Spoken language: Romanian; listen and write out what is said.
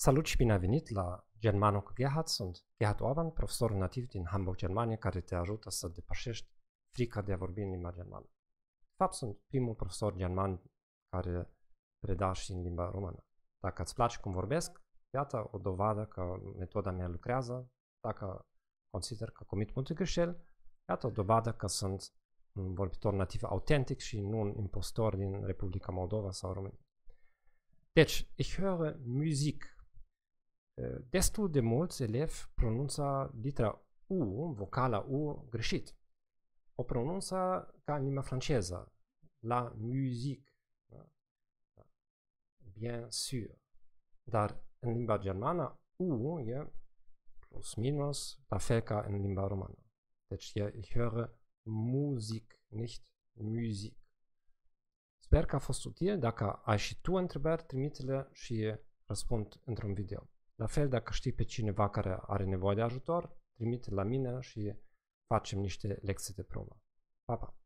Salut și bine ai venit la Germano cu Gerhard. Sunt Gerhard Oavan, profesor nativ din Hamburg, Germania, care te ajută să depășești frica de a vorbi în limba germană. De fapt, sunt primul profesor german care preda și în limba română. Dacă îți place cum vorbesc, iată o dovadă că metoda mea lucrează. Dacă consider că comit multe greșeli, iată o dovadă că sunt un vorbitor nativ autentic și nu un impostor din Republica Moldova sau România. Deci, ich höre Musik Eh, destul de mulți elevi pronunța litera U, vocala U, greșit. O pronunță ca în limba franceză, la music, da? da? bien sûr. Dar în limba germană, U e plus minus la fel ca în limba română. Deci e, ich höre music, nicht Music. Sper că a fost util. Dacă ai și tu întrebări, trimite-le și răspund într-un video. La fel, dacă știi pe cineva care are nevoie de ajutor, trimite la mine și facem niște lecții de probă. Pa, pa!